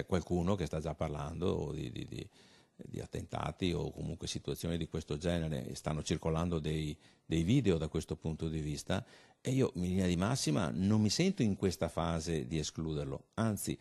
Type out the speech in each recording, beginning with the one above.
c'è qualcuno che sta già parlando di, di, di, di, attentati o comunque situazioni di questo genere, stanno circolando dei, dei video da questo punto di vista e io in linea di massima non mi sento in questa fase di escluderlo, anzi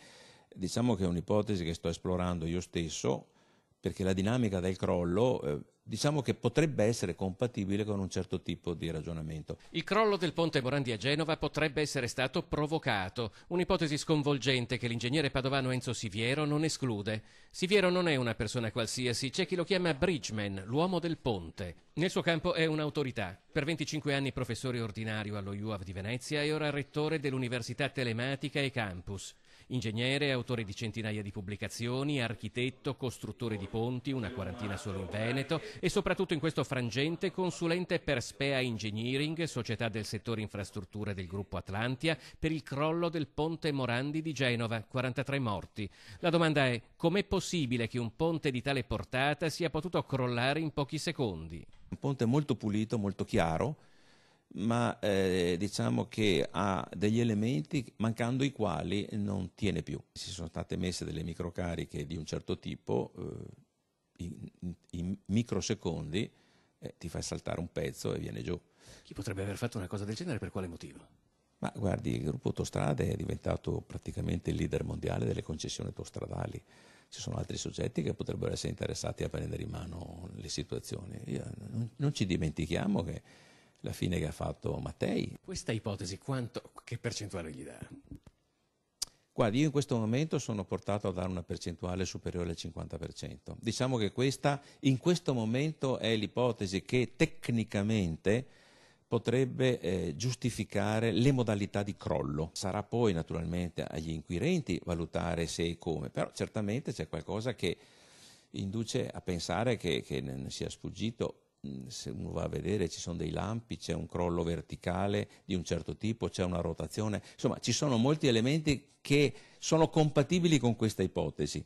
diciamo che è un'ipotesi che sto esplorando io stesso perché la dinamica del crollo eh, diciamo che potrebbe essere compatibile con un certo tipo di ragionamento. Il crollo del ponte Morandi a Genova potrebbe essere stato provocato, un'ipotesi sconvolgente che l'ingegnere padovano Enzo Siviero non esclude. Siviero non è una persona qualsiasi, c'è chi lo chiama Bridgeman, l'uomo del ponte. Nel suo campo è un'autorità. Per 25 anni professore ordinario allo UAV di Venezia e ora rettore dell'Università Telematica e Campus. Ingegnere, autore di centinaia di pubblicazioni, architetto, costruttore di ponti, una quarantina solo in Veneto, e soprattutto in questo frangente consulente per Spea Engineering, società del settore infrastrutture del gruppo Atlantia, per il crollo del ponte Morandi di Genova, 43 morti. La domanda è com'è possibile che un ponte di tale portata sia potuto crollare in pochi secondi? Un ponte molto pulito, molto chiaro, ma eh, diciamo che ha degli elementi mancando i quali non tiene più. Si sono state messe delle microcariche di un certo tipo. Eh, in, in microsecondi eh, ti fai saltare un pezzo e viene giù. Chi potrebbe aver fatto una cosa del genere per quale motivo? Ma guardi, il gruppo Autostrade è diventato praticamente il leader mondiale delle concessioni autostradali. Ci sono altri soggetti che potrebbero essere interessati a prendere in mano le situazioni. Io, non, non ci dimentichiamo che la fine che ha fatto Mattei. Questa ipotesi, quanto, che percentuale gli dà? Guardi, io in questo momento sono portato a dare una percentuale superiore al 50%. Diciamo che questa, in questo momento, è l'ipotesi che tecnicamente potrebbe eh, giustificare le modalità di crollo. Sarà poi naturalmente agli inquirenti valutare se e come, però certamente c'è qualcosa che induce a pensare che, che ne sia sfuggito Mm, se uno va a vedere ci sono dei lampi, c'è un crollo verticale di un certo tipo, c'è una rotazione, insomma ci sono molti elementi che sono compatibili con questa ipotesi.